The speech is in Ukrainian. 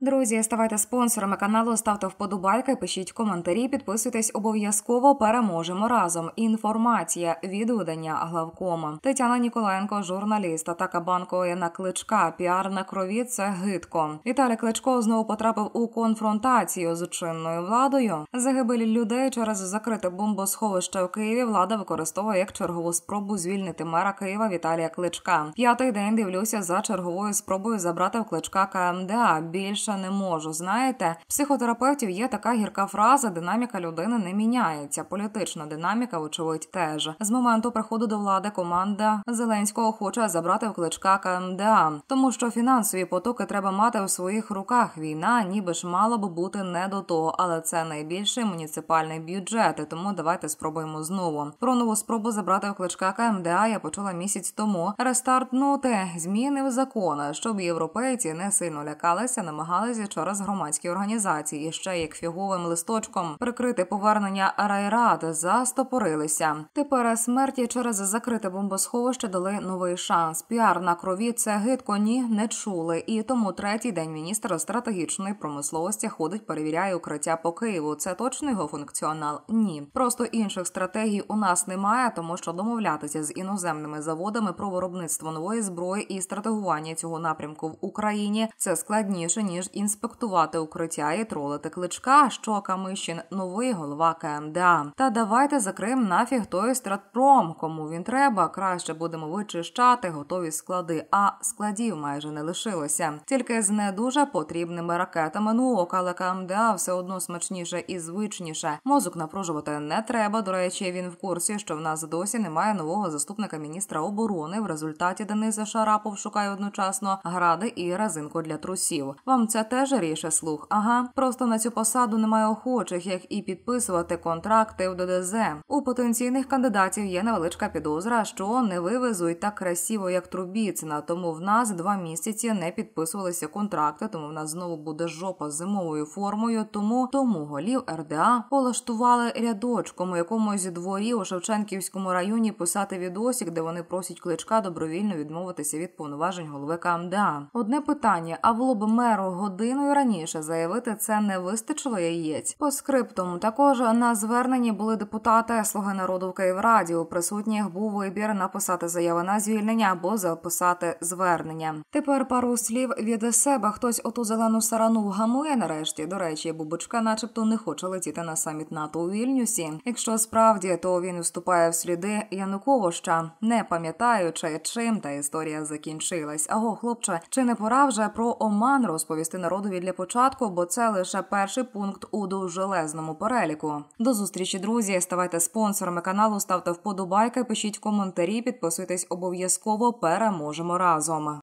Друзі, ставайте спонсорами каналу, ставте вподобайки, пишіть коментарі, підписуйтесь обов'язково. Переможемо разом. Інформація від видання главкома. Тетяна Ніколаєнко, журналіст, атака банку на кличка. Піар на крові це гидко. Віталій Кличко знову потрапив у конфронтацію з чинною владою. Загибель людей через закрите бомбосховище в Києві. Влада використовує як чергову спробу звільнити мера Києва Віталія Кличка. П'ятий день дивлюся за черговою спробою забрати в кличка КМДА більше інакше не можу. Знаєте, психотерапевтів є така гірка фраза динаміка людини не міняється. Політична динаміка, очевидь, теж з моменту приходу до влади команда Зеленського хоче забрати в кличка КМДА, тому що фінансові потоки треба мати у своїх руках. Війна, ніби ж мала б бути не до того, але це найбільший муніципальний бюджет. Тому давайте спробуємо знову. Про нову спробу забрати в кличка КМДА я почала місяць тому. Рестартнути зміни в закони, щоб європейці не сильно лякалися, намагалися намагалися через громадські організації, ще як фіговим листочком прикрити повернення райрад, застопорилися. Тепер смерті через закрите бомбосховище дали новий шанс. Піар на крові це гидко ні не чули. І тому третій день міністр стратегічної промисловості ходить, перевіряє укриття по Києву. Це точно його функціонал? Ні, просто інших стратегій у нас немає, тому що домовлятися з іноземними заводами про виробництво нової зброї і стратегування цього напрямку в Україні це складніше ніж теж інспектувати укриття і тролити кличка, що Камишін новий голова КМДА. Та давайте за Крим нафіг той стратпром, кому він треба. Краще будемо вичищати готові склади. А складів майже не лишилося. Тільки з не дуже потрібними ракетами нуок, але КМДА все одно смачніше і звичніше. Мозок напружувати не треба. До речі, він в курсі, що в нас досі немає нового заступника міністра оборони. В результаті Дениса Шарапов шукає одночасно гради і разинку для трусів. Вам це це теж ріше слух. Ага, просто на цю посаду немає охочих, як і підписувати контракти в ДДЗ. У потенційних кандидатів є невеличка підозра, що не вивезуть так красиво, як трубіцина. Тому в нас два місяці не підписувалися контракти. Тому в нас знову буде жопа з зимовою формою. Тому тому голів РДА полаштували рядочком у якомусь дворі у Шевченківському районі писати відосік, де вони просять кличка добровільно відмовитися від повноважень голови КМДА. Одне питання: а було б меру годиною раніше заявити це не вистачило яєць. По скриптум також на зверненні були депутати Слуги народу в Київраді. У присутніх був вибір написати заяву на звільнення або записати звернення. Тепер пару слів від себе хтось оту зелену сарану гамує Нарешті до речі, бубочка, начебто, не хоче летіти на саміт НАТО у Вільнюсі. Якщо справді, то він вступає в сліди Януковоща, не пам'ятаючи, чим та історія закінчилась. Аго, хлопче, чи не пора вже про оман розповісти? розповісти народові для початку, бо це лише перший пункт у довжелезному переліку. До зустрічі, друзі. Ставайте спонсорами каналу, ставте вподобайки, пишіть коментарі, підписуйтесь обов'язково. Переможемо разом.